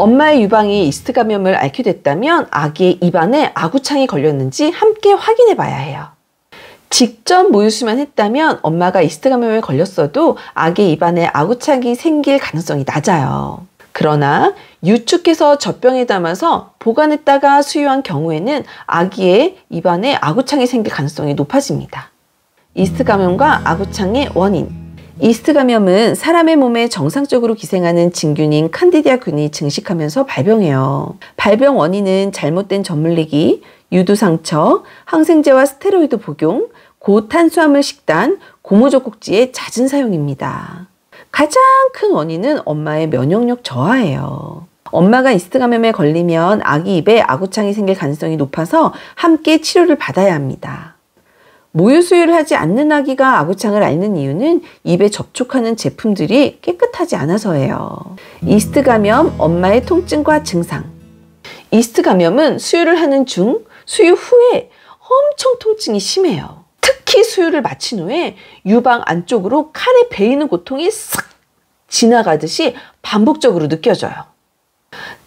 엄마의 유방이 이스트 감염을 앓게 됐다면 아기의 입안에 아구창이 걸렸는지 함께 확인해 봐야 해요. 직접 모유수만 했다면 엄마가 이스트 감염에 걸렸어도 아기 입안에 아구창이 생길 가능성이 낮아요. 그러나 유축해서 젖병에 담아서 보관했다가 수유한 경우에는 아기의 입안에 아구창이 생길 가능성이 높아집니다. 이스트 감염과 아구창의 원인 이스트 감염은 사람의 몸에 정상적으로 기생하는 진균인 칸디디아균이 증식하면서 발병해요. 발병 원인은 잘못된 전물리기, 유두 상처, 항생제와 스테로이드 복용, 고탄수화물 식단, 고무젖꼭지의 잦은 사용입니다. 가장 큰 원인은 엄마의 면역력 저하예요. 엄마가 이스트 감염에 걸리면 아기 입에 아구창이 생길 가능성이 높아서 함께 치료를 받아야 합니다. 모유 수유를 하지 않는 아기가 아구창을 앓는 이유는 입에 접촉하는 제품들이 깨끗하지 않아서예요. 음. 이스트 감염, 엄마의 통증과 증상. 이스트 감염은 수유를 하는 중, 수유 후에 엄청 통증이 심해요. 특히 수유를 마친 후에 유방 안쪽으로 칼에 베이는 고통이 싹 지나가듯이 반복적으로 느껴져요.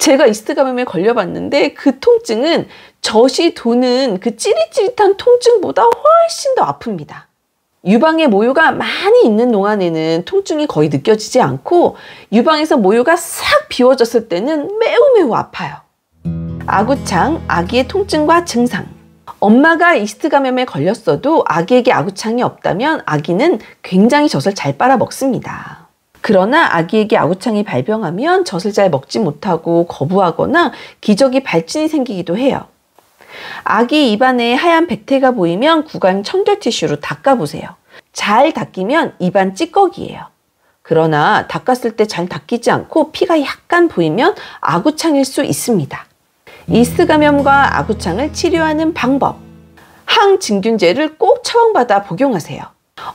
제가 이스트 감염에 걸려봤는데 그 통증은 젖이 도는 그 찌릿찌릿한 통증보다 훨씬 더 아픕니다. 유방에 모유가 많이 있는 동안에는 통증이 거의 느껴지지 않고 유방에서 모유가 싹 비워졌을 때는 매우 매우 아파요. 아구창, 아기의 통증과 증상. 엄마가 이스트 감염에 걸렸어도 아기에게 아구창이 없다면 아기는 굉장히 젖을 잘 빨아먹습니다. 그러나 아기에게 아구창이 발병하면 젖을 잘 먹지 못하고 거부하거나 기저귀 발진이 생기기도 해요. 아기 입안에 하얀 백태가 보이면 구강 청결 티슈로 닦아보세요. 잘 닦이면 입안 찌꺼기예요. 그러나 닦았을 때 잘 닦이지 않고 피가 약간 보이면 아구창일 수 있습니다. 이스 감염과 아구창을 치료하는 방법. 항진균제를 꼭 처방받아 복용하세요.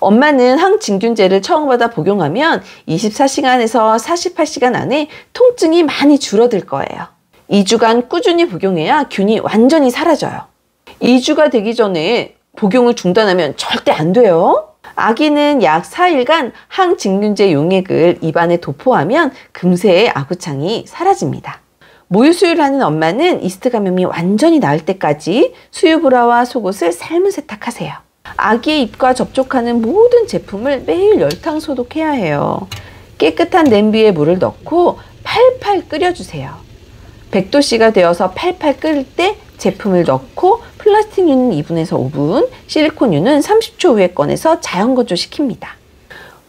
엄마는 항진균제를 처음받아 복용하면 24시간에서 48시간 안에 통증이 많이 줄어들 거예요. 2주간 꾸준히 복용해야 균이 완전히 사라져요. 2주가 되기 전에 복용을 중단하면 절대 안 돼요. 아기는 약 4일간 항진균제 용액을 입안에 도포하면 금세 아구창이 사라집니다. 모유수유를 하는 엄마는 이스트 감염이 완전히 나을 때까지 수유브라와 속옷을 삶은 세탁하세요. 아기의 입과 접촉하는 모든 제품을 매일 열탕 소독해야 해요. 깨끗한 냄비에 물을 넣고 팔팔 끓여주세요. 100도씨가 되어서 팔팔 끓을 때 제품을 넣고 플라스틱류는 2분에서 5분, 실리콘류는 30초 후에 꺼내서 자연 건조시킵니다.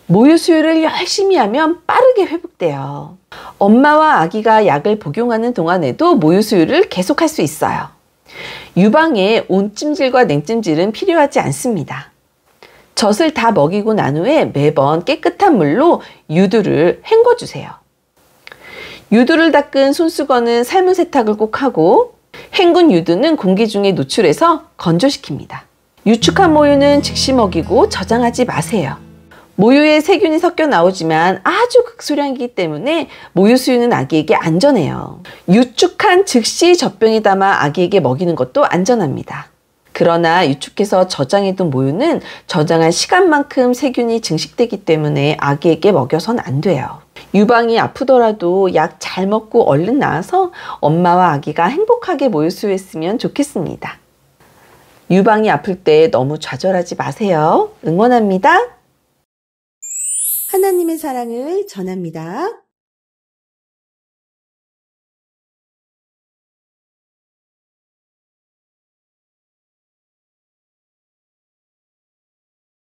모유 수유를 열심히 하면 빠르게 회복돼요. 엄마와 아기가 약을 복용하는 동안에도 모유 수유를 계속할 수 있어요. 유방에 온찜질과 냉찜질은 필요하지 않습니다. 젖을 다 먹이고 난 후에 매번 깨끗한 물로 유두를 헹궈주세요. 유두를 닦은 손수건은 삶은 세탁을 꼭 하고 헹군 유두는 공기 중에 노출해서 건조시킵니다. 유축한 모유는 즉시 먹이고 저장하지 마세요. 모유에 세균이 섞여 나오지만 아주 극소량이기 때문에 모유 수유는 아기에게 안전해요. 유축한 즉시 젖병에 담아 아기에게 먹이는 것도 안전합니다. 그러나 유축해서 저장해둔 모유는 저장한 시간만큼 세균이 증식되기 때문에 아기에게 먹여선 안 돼요. 유방이 아프더라도 약 잘 먹고 얼른 나와서 엄마와 아기가 행복하게 모유 수유했으면 좋겠습니다. 유방이 아플 때 너무 좌절하지 마세요. 응원합니다. 하나님의 사랑을 전합니다.